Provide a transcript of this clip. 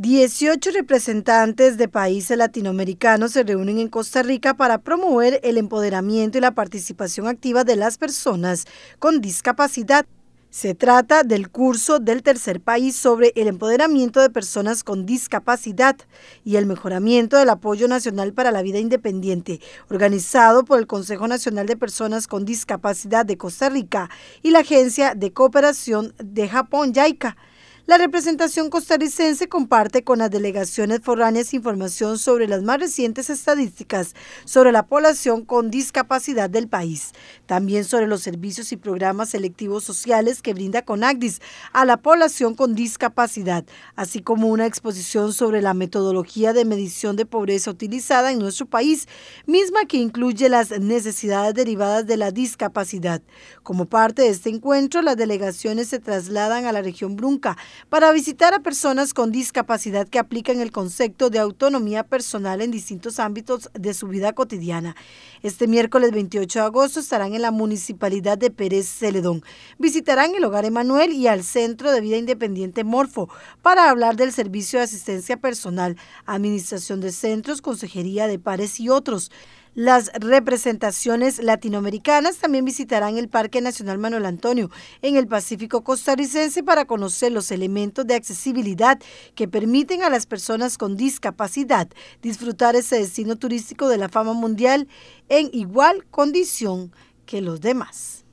Dieciocho representantes de países latinoamericanos se reúnen en Costa Rica para promover el empoderamiento y la participación activa de las personas con discapacidad. Se trata del curso del tercer país sobre el empoderamiento de personas con discapacidad y el mejoramiento del apoyo nacional para la vida independiente, organizado por el Consejo Nacional de Personas con Discapacidad de Costa Rica y la Agencia de Cooperación de Japón, (JICA). La representación costarricense comparte con las delegaciones foráneas información sobre las más recientes estadísticas sobre la población con discapacidad del país, también sobre los servicios y programas selectivos sociales que brinda CONACDIS a la población con discapacidad, así como una exposición sobre la metodología de medición de pobreza utilizada en nuestro país, misma que incluye las necesidades derivadas de la discapacidad. Como parte de este encuentro, las delegaciones se trasladan a la región Brunca, para visitar a personas con discapacidad que aplican el concepto de autonomía personal en distintos ámbitos de su vida cotidiana. Este miércoles 28 de agosto estarán en la municipalidad de Pérez Celedón. Visitarán el Hogar Emanuel y al Centro de Vida Independiente Morfo para hablar del servicio de asistencia personal, administración de centros, consejería de pares y otros. Las representaciones latinoamericanas también visitarán el Parque Nacional Manuel Antonio en el Pacífico costarricense para conocer los elementos de accesibilidad que permiten a las personas con discapacidad disfrutar ese destino turístico de la fama mundial en igual condición que los demás.